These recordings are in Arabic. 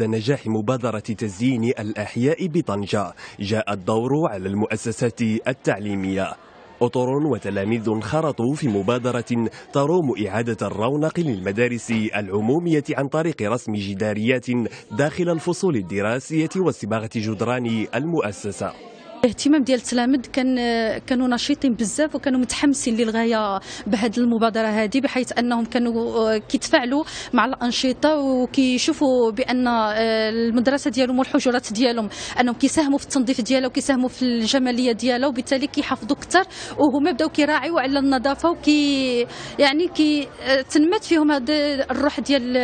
بعد نجاح مبادرة تزيين الأحياء بطنجة جاء الدور على المؤسسات التعليمية أطر وتلاميذ انخرطوا في مبادرة تروم إعادة الرونق للمدارس العمومية عن طريق رسم جداريات داخل الفصول الدراسية وصباغة جدران المؤسسة الاهتمام ديال التلامذ كان كانوا نشيطين بزاف وكانوا متحمسين للغايه بهذه المبادره هذه بحيث انهم كانوا كيتفاعلوا مع الانشطه وكيشوفوا بان المدرسه ديالهم والحجرات ديالهم انهم كيساهموا في التنظيف ديالها وكيساهموا في الجماليه ديالها وبالتالي كيحافظوا اكثر وهما بداو كيراعيوا على النظافه وكي يعني كي تنمت فيهم هذا الروح ديال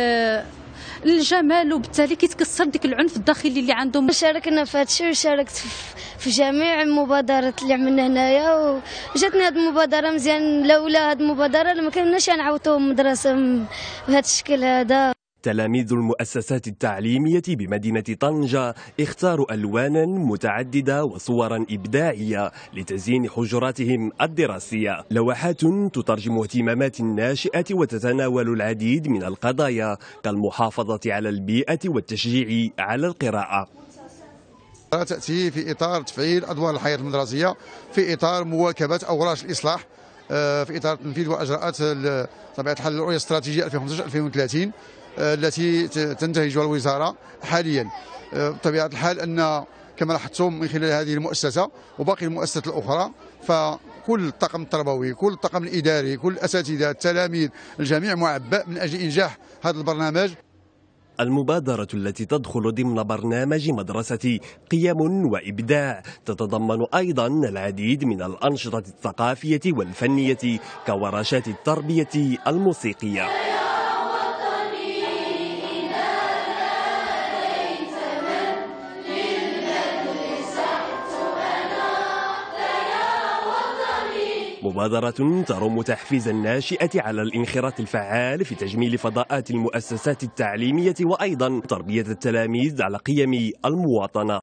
الجمال وبالتالي كيتكسر ديك العنف الداخلي اللي عندهم شاركنا في هذا الشيء وشاركت في جميع المبادرات اللي عملنا هنايا وجاتني هذه المبادره مزيان لولا هذه المبادره ما كناش نعاودوا المدرسه بهذا الشكل هذا تلاميذ المؤسسات التعليمية بمدينة طنجة اختاروا ألوانا متعددة وصورا إبداعية لتزيين حجراتهم الدراسية لوحات تترجم اهتمامات الناشئة وتتناول العديد من القضايا كالمحافظة على البيئة والتشجيع على القراءة تأتي في إطار تفعيل أدوار الحياة المدرسية في إطار مواكبة أوراش الإصلاح آه، في اطار تنفيذ واجراءات طبيعه الحال الرؤيه الاستراتيجيه 2015 2030 آه، التي تنتهجها الوزاره حاليا آه، بطبيعه الحال ان كما لاحظتم من خلال هذه المؤسسه وباقي المؤسسات الاخرى فكل الطاقم التربوي كل الطاقم الاداري كل الاساتذه التلاميذ الجميع معبأ من اجل انجاح هذا البرنامج المبادرة التي تدخل ضمن برنامج مدرستي قيم وإبداع تتضمن أيضا العديد من الأنشطة الثقافية والفنية كورشات التربية الموسيقية مبادرة ترم تحفيز الناشئة على الانخراط الفعال في تجميل فضاءات المؤسسات التعليمية وأيضا تربية التلاميذ على قيم المواطنة